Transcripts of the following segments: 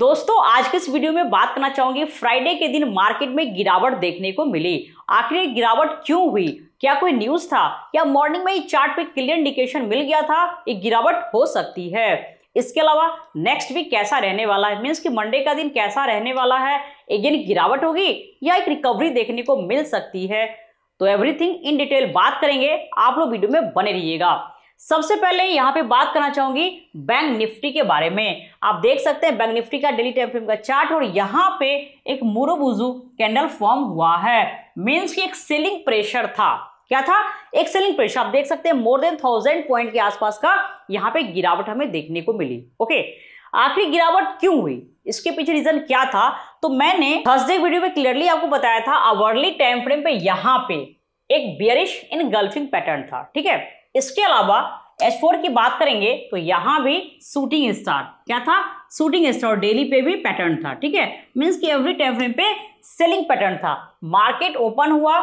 दोस्तों आज के इस वीडियो में बात करना चाहूंगी फ्राइडे के दिन मार्केट में गिरावट देखने को मिली आखिर गिरावट क्यों हुई क्या कोई न्यूज था या मॉर्निंग में ही चार्ट पे क्लियर इंडिकेशन मिल गया था ये गिरावट हो सकती है इसके अलावा नेक्स्ट वीक कैसा रहने वाला है मीन्स कि मंडे का दिन कैसा रहने वाला है एगेन गिरावट होगी या एक रिकवरी देखने को मिल सकती है तो एवरीथिंग इन डिटेल बात करेंगे आप लोग वीडियो में बने रहिएगा सबसे पहले यहाँ पे बात करना चाहूंगी बैंक निफ्टी के बारे में आप देख सकते हैं बैंक निफ्टी का डेली टाइम फ्रेम का चार्ट और यहाँ पे एक मुरुबुजू कैंडल फॉर्म हुआ है मीन्स की एक सेलिंग प्रेशर था क्या था एक सेलिंग प्रेशर आप देख सकते हैं मोर देन थाउजेंड पॉइंट के आसपास का यहाँ पे गिरावट हमें देखने को मिली ओके आखिरी गिरावट क्यों हुई इसके पीछे रीजन क्या था तो मैंने थर्सडे वीडियो में क्लियरली आपको बताया था अवर्ली टाइम फ्रेम पे यहाँ पे एक बियरिश इन गल्फिंग पैटर्न था ठीक है इसके अलावा एच फोर की बात करेंगे तो यहां भी शूटिंग स्टार क्या था शूटिंग स्टार डेली पे भी पैटर्न था ठीक है मीन्स कि एवरी टाइम फ्रेम पे सेलिंग पैटर्न था मार्केट ओपन हुआ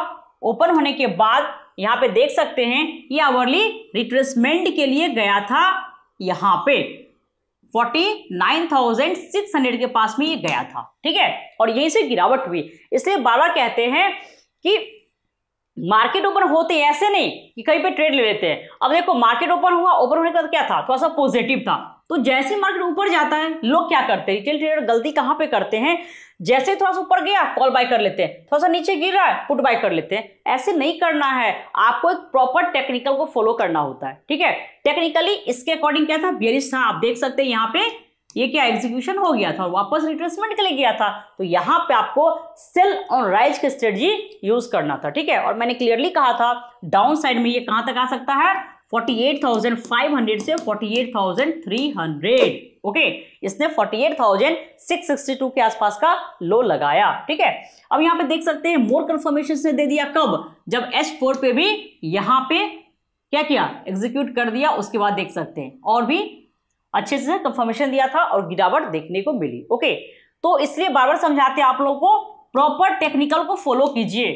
ओपन होने के बाद यहाँ पे देख सकते हैं ये आवरली रिट्रेसमेंट के लिए गया था यहाँ पे 49,600 के पास में ये गया था ठीक है और यहीं से गिरावट हुई इसलिए बाबा कहते हैं कि मार्केट ओपन होते ऐसे नहीं कि कहीं पे ट्रेड ले लेते हैं अब देखो मार्केट ओपन हुआ ओपन होने का क्या था थोड़ा सा पॉजिटिव था तो जैसे मार्केट ऊपर जाता है लोग क्या करते हैं रिटेल ट्रेडर गलती कहां पे करते हैं जैसे थोड़ा सा ऊपर गया कॉल बाय कर लेते हैं थोड़ा सा नीचे गिर रहा है पुट बाय कर लेते हैं ऐसे नहीं करना है आपको एक प्रॉपर टेक्निकल को फॉलो करना होता है ठीक है टेक्निकली इसके अकॉर्डिंग क्या था बियरिश था आप देख सकते हैं यहाँ पे ये क्या एग्जीक्यूशन हो गया था और वापस रिट्रेसमेंट के लिए गया था तो यहाँ पे आपको सेल ऑन राइज की स्ट्रेटजी यूज करना था ठीक है और मैंने क्लियरली कहा था डाउन साइड में ये कहां तक आ सकता है 48,500 से 48,300 ओके इसने 48,662 के आसपास का लो लगाया ठीक है अब यहाँ पे देख सकते हैं मोर कंफर्मेशन ने दे दिया कब जब S4 पे भी यहाँ पे क्या किया एग्जीक्यूट कर दिया उसके बाद देख सकते हैं और भी अच्छे से कंफर्मेशन दिया था और गिरावट देखने को मिली ओके तो इसलिए बार बार समझाते हैं आप लोगों को प्रॉपर टेक्निकल को फॉलो कीजिए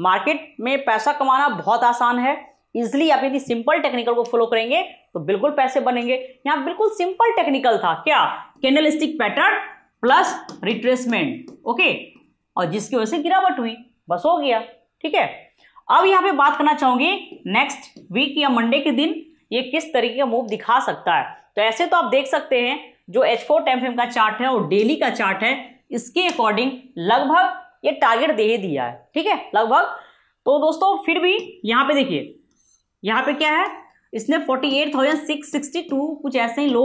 मार्केट में पैसा कमाना बहुत आसान है इजिली आप यदि सिंपल टेक्निकल को फॉलो करेंगे तो बिल्कुल पैसे बनेंगे यहाँ बिल्कुल सिंपल टेक्निकल था क्या candle pattern plus retracement okay और जिसकी वजह से गिरावट हुई बस हो गया ठीक है अब यहाँ पे बात करना चाहूंगी नेक्स्ट वीक या मंडे के दिन ये किस तरीके का मूव दिखा सकता है तो ऐसे तो आप देख सकते हैं जो एच फोर टेम का चार्ट है और डेली का चार्ट है इसके अकॉर्डिंग लगभग ये टारगेट दे ही दिया है ठीक है लगभग तो दोस्तों फिर भी यहाँ पे देखिए यहाँ पे क्या है इसने forty eight thousand six sixty two कुछ ऐसे ही लो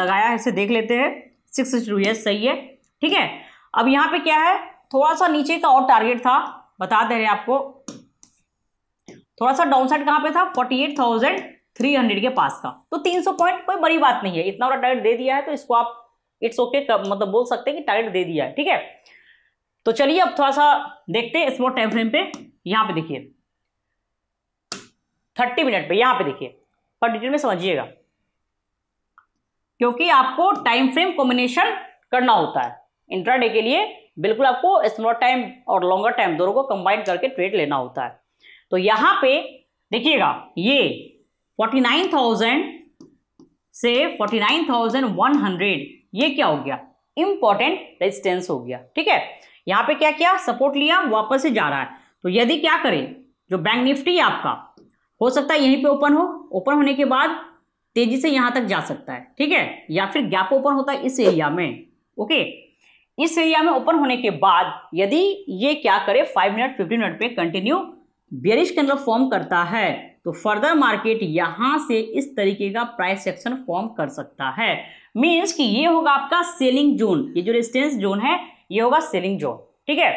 लगाया है इसे देख लेते हैं सिक्स सिक्सटी टू यस सही है ठीक है अब यहाँ पे क्या है थोड़ा सा नीचे का और टारगेट था बता दे रहे आपको थोड़ा सा डाउन साइड कहाँ पे था forty eight thousand three hundred के पास का तो तीन सौ पॉइंट कोई बड़ी बात नहीं है इतना बड़ा टारगेट दे दिया है तो इसको आप इट्स ओके okay, मतलब बोल सकते हैं कि टारगेट दे दिया है ठीक है तो चलिए अब थोड़ा सा देखते हैं स्मॉल टाइम फ्रेम पे यहां पे देखिए थर्टी मिनट पे यहां पे देखिए पर डिटेल में समझिएगा क्योंकि आपको टाइम फ्रेम कॉम्बिनेशन करना होता है इंट्राडे के लिए बिल्कुल आपको स्मॉल टाइम और लॉन्गर टाइम दोनों को कंबाइन करके ट्रेड लेना होता है तो यहाँ पे देखिएगा ये फोर्टी नाइन थाउजेंड से forty nine thousand one hundred ये क्या हो गया इंपॉर्टेंट रेजिस्टेंस हो गया ठीक है यहां पे क्या किया सपोर्ट लिया वापस से जा रहा है तो यदि क्या करें जो बैंक निफ्टी है आपका हो सकता है यहीं पे ओपन हो ओपन होने के बाद तेजी से यहां तक जा सकता है ठीक है या फिर गैप ओपन होता है इस एरिया में ओके इस एरिया में ओपन होने के बाद यदि ये क्या करे फाइव मिनट फिफ्टीन मिनट पे कंटिन्यू बेरिश कैंडल फॉर्म करता है तो फर्दर मार्केट यहां से इस तरीके का प्राइस सेक्शन फॉर्म कर सकता है मीन्स कि ये होगा आपका सेलिंग जोन ये जो रेजिस्टेंस जोन है ये होगा सेलिंग जोन ठीक है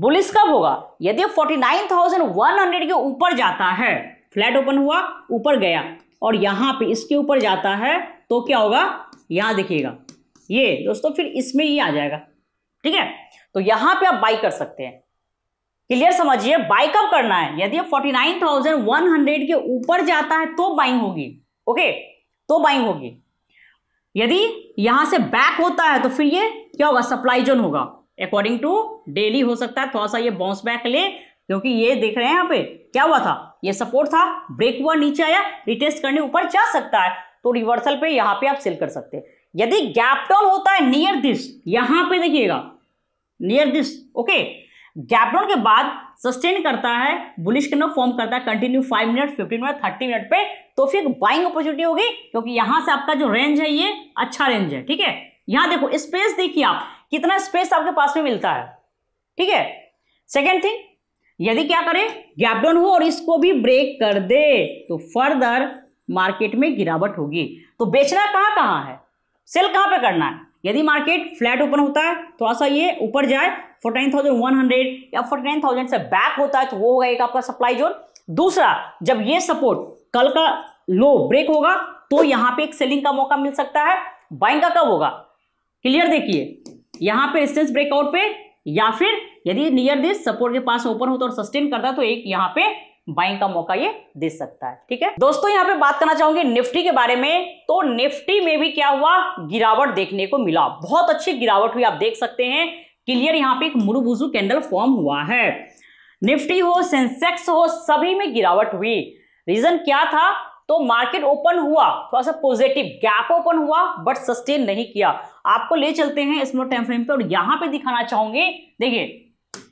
बुलिस कब होगा यदि 49,100 के ऊपर जाता है फ्लैट ओपन हुआ ऊपर गया और यहां पे इसके ऊपर जाता है तो क्या होगा यहां देखिएगा ये दोस्तों फिर इसमें ही आ जाएगा ठीक है तो यहां पे आप बाई कर सकते हैं क्लियर समझिए बाइकअप करना है यदि forty nine thousand one hundred के ऊपर जाता है तो बाइंग होगी ओके तो बाइंग होगी यदि यहां से बैक होता है तो फिर ये क्या होगा सप्लाई जोन होगा अकॉर्डिंग टू डेली हो सकता है थोड़ा सा ये बाउंस बैक ले क्योंकि ये देख रहे हैं यहाँ पे क्या हुआ था ये सपोर्ट था ब्रेक हुआ नीचे आया रिटेस्ट करने ऊपर जा सकता है तो रिवर्सल पे यहाँ पे आप सेल कर सकते हैं यदि गैप डाउन होता है नियर दिस यहां पे देखिएगा नियर दिस ओके गैपडाउन के बाद सस्टेन करता है बुलिश कैंडल फॉर्म करता है continue five minute fifteen minute thirty minute पे तो फिर एक बाइंग अपॉर्चुनिटी होगी क्योंकि यहां से आपका जो रेंज है ये अच्छा रेंज है ठीक है यहां देखो स्पेस देखिए आप कितना स्पेस आपके पास में मिलता है ठीक है सेकेंड थिंग यदि क्या करे गैपडाउन हो और इसको भी ब्रेक कर दे तो फर्दर मार्केट में गिरावट होगी तो बेचना कहां कहां है सेल कहां पे करना है यदि मार्केट फ्लैट ओपन होता है थोड़ा तो सा ये ऊपर जाए फोर्टीन थाउजेंड वन हंड्रेड या फोर्टीन थाउजेंड से बैक होता है तो वो होगा एक आपका सप्लाई जोन दूसरा जब ये सपोर्ट कल का लो ब्रेक होगा तो यहां पे एक सेलिंग का मौका मिल सकता है बाइंग का कब होगा क्लियर देखिए यहां पे रेजिस्टेंस ब्रेकआउट पे या फिर यदि नियर दिस सपोर्ट के पास ओपन होता और सस्टेन करता तो एक यहाँ पे बाइंग का मौका ये दे सकता है ठीक है दोस्तों यहाँ पे बात करना चाहूंगी निफ्टी के बारे में तो निफ्टी में भी क्या हुआ गिरावट देखने को मिला बहुत अच्छी गिरावट हुई आप देख सकते हैं क्लियर यहाँ पे एक मुरुबुजू कैंडल फॉर्म हुआ है निफ्टी हो सेंसेक्स हो सभी में गिरावट हुई रीजन क्या था तो मार्केट ओपन हुआ थोड़ा सा पॉजिटिव गैप ओपन हुआ बट सस्टेन नहीं किया आपको ले चलते हैं इसमें टाइम फ्रेम पे और यहां पे दिखाना चाहूंगे देखिए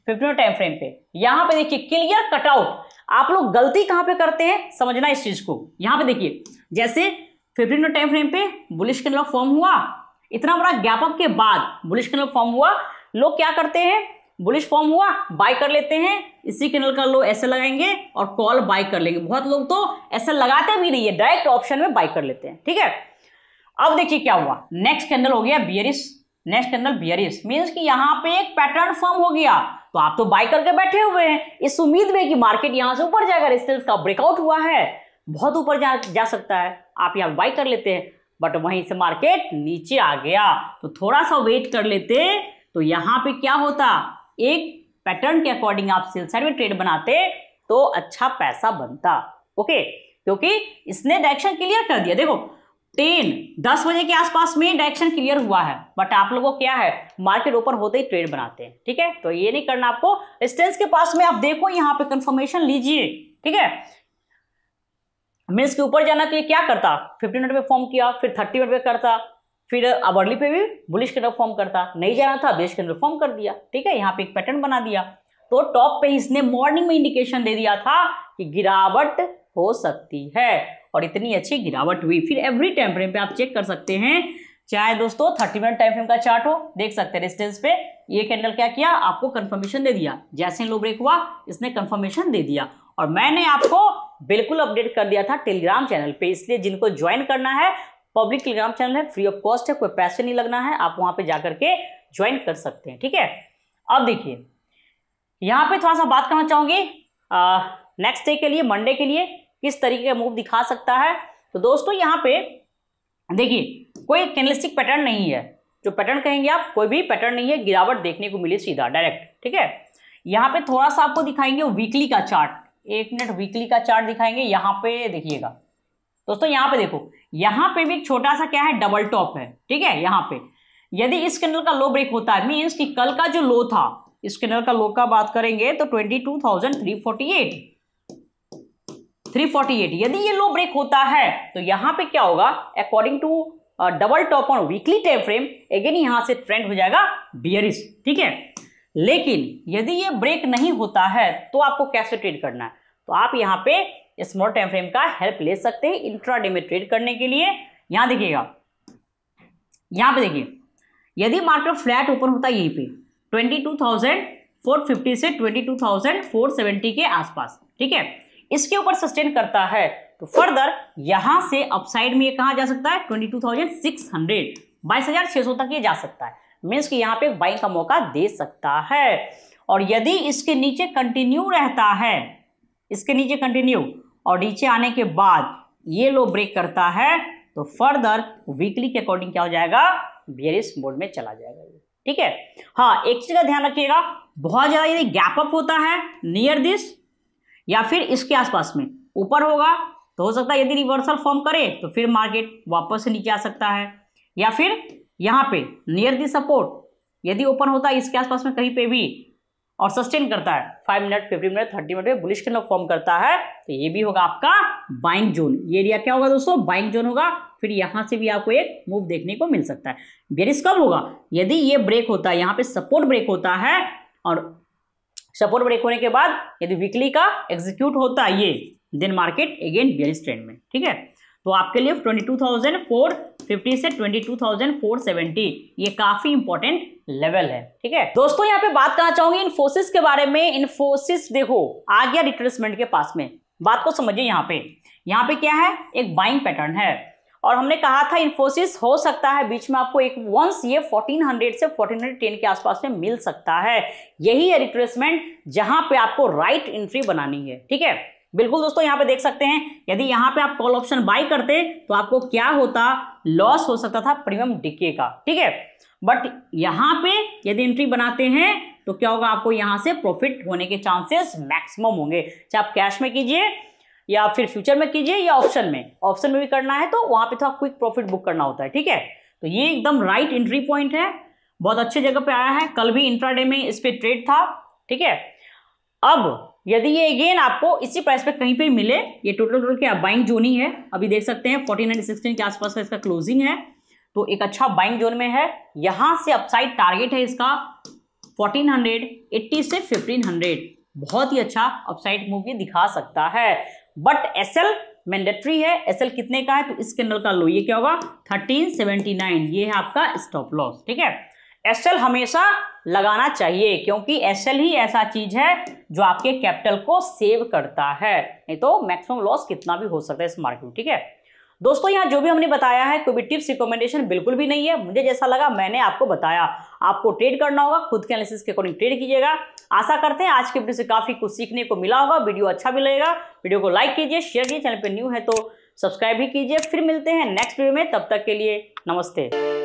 फिफ्टी टाइम फ्रेम पे यहां पे देखिए क्लियर कटआउट आप लोग गलती कहां पे करते हैं समझना इस चीज को यहां पे देखिए जैसे फिफ्टीन टाइम फ्रेम पे बुलिश कैंडल फॉर्म हुआ इतना बड़ा गैप अप के बाद बुलिश कैंडल फॉर्म हुआ लोग क्या करते हैं बुलिश फॉर्म हुआ बाय कर लेते हैं इसी कैंडल का लो ऐसे लगाएंगे और कॉल बाय कर लेंगे बहुत लोग तो ऐसा लगाते भी नहीं है डायरेक्ट ऑप्शन में बाय कर लेते हैं ठीक है अब देखिए क्या हुआ नेक्स्ट कैंडल हो गया बियरिस नेक्स्ट कैंडल अंदर बियरिश मीन्स कि यहाँ पे एक पैटर्न फॉर्म हो गया तो आप तो बाय करके बैठे हुए हैं इस उम्मीद में कि मार्केट यहाँ से ऊपर जाएगा रिस्टेंस का ब्रेकआउट हुआ है बहुत ऊपर जा जा सकता है आप यहाँ बाई कर लेते हैं बट वहीं से मार्केट नीचे आ गया तो थोड़ा सा वेट कर लेते तो यहाँ पे क्या होता एक पैटर्न के अकॉर्डिंग आप सेल साइड में ट्रेड बनाते तो अच्छा पैसा बनता ओके क्योंकि इसने डायरेक्शन क्लियर कर दिया देखो टेन दस बजे के आसपास में डायरेक्शन क्लियर हुआ है बट आप लोगों को क्या है मार्केट ओपन होते ही ट्रेड बनाते हैं ठीक है तो ये नहीं करना आपको रेस्टेंस के पास में आप देखो यहाँ पे कंफर्मेशन लीजिए ठीक है मीन्स के ऊपर जाना तो ये क्या करता फिफ्टी मिनट पे फॉर्म किया फिर थर्टी मिनट में करता फिर अब अर्ली पे भी बुलिश के अंदर फॉर्म करता नहीं जाना था बेस के अंदर फॉर्म कर दिया ठीक है यहाँ पे एक पैटर्न बना दिया तो टॉप पे इसने मॉर्निंग में इंडिकेशन दे दिया था कि गिरावट हो सकती है और इतनी अच्छी गिरावट हुई फिर एवरी टाइम फ्रेम पे आप चेक कर सकते हैं चाहे दोस्तों थर्टी मिनट टाइम फ्रेम का चार्ट हो देख सकते हैं रेस्टेंस पे ये कैंडल क्या किया आपको कंफर्मेशन दे दिया जैसे लो ब्रेक हुआ इसने कंफर्मेशन दे दिया और मैंने आपको बिल्कुल अपडेट कर दिया था टेलीग्राम चैनल पे इसलिए जिनको ज्वाइन करना है पब्लिक टेलीग्राम चैनल है फ्री ऑफ कॉस्ट है कोई पैसे नहीं लगना है आप वहां पे जाकर के ज्वाइन कर सकते हैं ठीक है अब देखिए यहाँ पे थोड़ा सा बात करना चाहूंगी नेक्स्ट डे के लिए मंडे के लिए किस तरीके का मूव दिखा सकता है तो दोस्तों यहाँ पे देखिए कोई कैनलिस्टिक पैटर्न नहीं है जो पैटर्न कहेंगे आप कोई भी पैटर्न नहीं है गिरावट देखने को मिली सीधा डायरेक्ट ठीक है यहाँ पे थोड़ा सा आपको दिखाएंगे वीकली का चार्ट एक मिनट वीकली का चार्ट दिखाएंगे यहाँ पे देखिएगा दोस्तों यहाँ पे देखो यहाँ पे भी एक छोटा सा क्या है डबल टॉप है ठीक है यहाँ पे यदि इस कैनल का लो ब्रेक होता है मीन्स कि कल का जो लो था इस कैनल का लो का बात करेंगे तो twenty two thousand three forty eight 348 यदि ये लो ब्रेक होता है तो यहां पे क्या होगा according to double top on weekly time frame again यहां से ट्रेंड हो जाएगा बियरिस ठीक है लेकिन यदि ये ब्रेक नहीं होता है तो आपको कैसे ट्रेड करना है तो आप यहाँ पे स्मॉल टाइम फ्रेम का हेल्प ले सकते हैं इंट्राडे में ट्रेड करने के लिए यहां देखिएगा यहां पे देखिए यदि मार्केट फ्लैट ओपन होता है यहीं पे 22,450 से 22,470 के आसपास ठीक है इसके ऊपर सस्टेन करता है तो फर्दर यहां से अपसाइड में ये कहा जा सकता है twenty two thousand six hundred बाईस हजार छह सौ तक ये जा सकता है मीन्स कि यहाँ पे बाइंग का मौका दे सकता है और यदि इसके नीचे कंटिन्यू रहता है इसके नीचे कंटिन्यू और नीचे आने के बाद ये लो ब्रेक करता है तो फर्दर वीकली के अकॉर्डिंग क्या हो जाएगा बियरिस मोड में चला जाएगा ये ठीक है हाँ एक चीज का ध्यान रखिएगा बहुत ज्यादा यदि गैप अप होता है नियर दिस या फिर इसके आसपास में ऊपर होगा तो हो सकता है यदि रिवर्सल फॉर्म करे तो फिर मार्केट वापस से नीचे आ सकता है या फिर यहाँ पे नियर दी सपोर्ट यदि ओपन होता है इसके आसपास में कहीं पे भी और सस्टेन करता है five minute fifteen minute thirty minute में बुलिश कैंडल फॉर्म करता है तो ये भी होगा आपका बाइंग जोन ये एरिया क्या होगा दोस्तों बाइंग जोन होगा फिर यहाँ से भी आपको एक मूव देखने को मिल सकता है बेरिस कब होगा यदि ये ब्रेक होता है यहाँ पे सपोर्ट ब्रेक होता है और सपोर्ट ब्रेक होने के बाद यदि वीकली का एग्जीक्यूट होता है ये then market again bearish trend में ठीक है तो आपके लिए twenty two thousand four fifty से twenty two thousand four seventy ये काफी इंपॉर्टेंट लेवल है ठीक है दोस्तों यहाँ पे बात करना चाहूंगी इन्फोसिस के बारे में इन्फोसिस देखो आ गया रिट्रेसमेंट के पास में बात को समझिए यहाँ पे यहाँ पे क्या है एक बाइंग पैटर्न है और हमने कहा था इन्फोसिस हो सकता है बीच में आपको एक वंस ये 1400 से 1410 के आसपास में मिल सकता है यही है रिक्रेसमेंट जहां पे आपको राइट एंट्री बनानी है ठीक है बिल्कुल दोस्तों यहाँ पे देख सकते हैं यदि यहां पे आप कॉल ऑप्शन बाई करते तो आपको क्या होता लॉस हो सकता था प्रीमियम डिके का ठीक है बट यहां पे यदि एंट्री बनाते हैं तो क्या होगा आपको यहां से प्रॉफिट होने के चांसेस मैक्सिमम होंगे चाहे आप कैश में कीजिए या फिर फ्यूचर में कीजिए या ऑप्शन में ऑप्शन में भी करना है तो वहां पे थोड़ा क्विक प्रॉफिट बुक करना होता है ठीक है तो ये एकदम राइट एंट्री पॉइंट है बहुत अच्छे जगह पे आया है कल भी इंट्राडे में इस पर ट्रेड था ठीक है अब यदि ये अगेन आपको इसी प्राइस पे कहीं पे मिले ये टोटल टोटल क्या बाइंग जोन ही है अभी देख सकते हैं फोर्टी नाइन सिक्सटीन के आसपास का इसका क्लोजिंग है तो एक अच्छा बाइंग जोन में है यहाँ से अपसाइड टारगेट है इसका फोर्टीन एट्टी से हंड्रेड बहुत ही अच्छा अपसाइड मूव ये दिखा सकता है बट एस एल मैंडेटरी है एस एल कितने का है तो इस कैंडल का लो ये क्या होगा थर्टीन सेवेंटी नाइन ये है आपका स्टॉप लॉस ठीक है एस एल हमेशा लगाना चाहिए क्योंकि एस एल ही ऐसा चीज है जो आपके कैपिटल को सेव करता है नहीं तो मैक्सिमम लॉस कितना भी हो सकता है इस मार्केट में ठीक है दोस्तों यहाँ जो भी हमने बताया है कोई भी टिप्स रिकमेंडेशन बिल्कुल भी नहीं है मुझे जैसा लगा मैंने आपको बताया आपको ट्रेड करना होगा खुद के एनालिसिस के अकॉर्डिंग ट्रेड कीजिएगा आशा करते हैं आज के वीडियो से काफ़ी कुछ सीखने को मिला होगा वीडियो अच्छा भी लगेगा वीडियो को लाइक कीजिए शेयर कीजिए चैनल पर न्यू है तो सब्सक्राइब भी कीजिए फिर मिलते हैं नेक्स्ट वीडियो में तब तक के लिए नमस्ते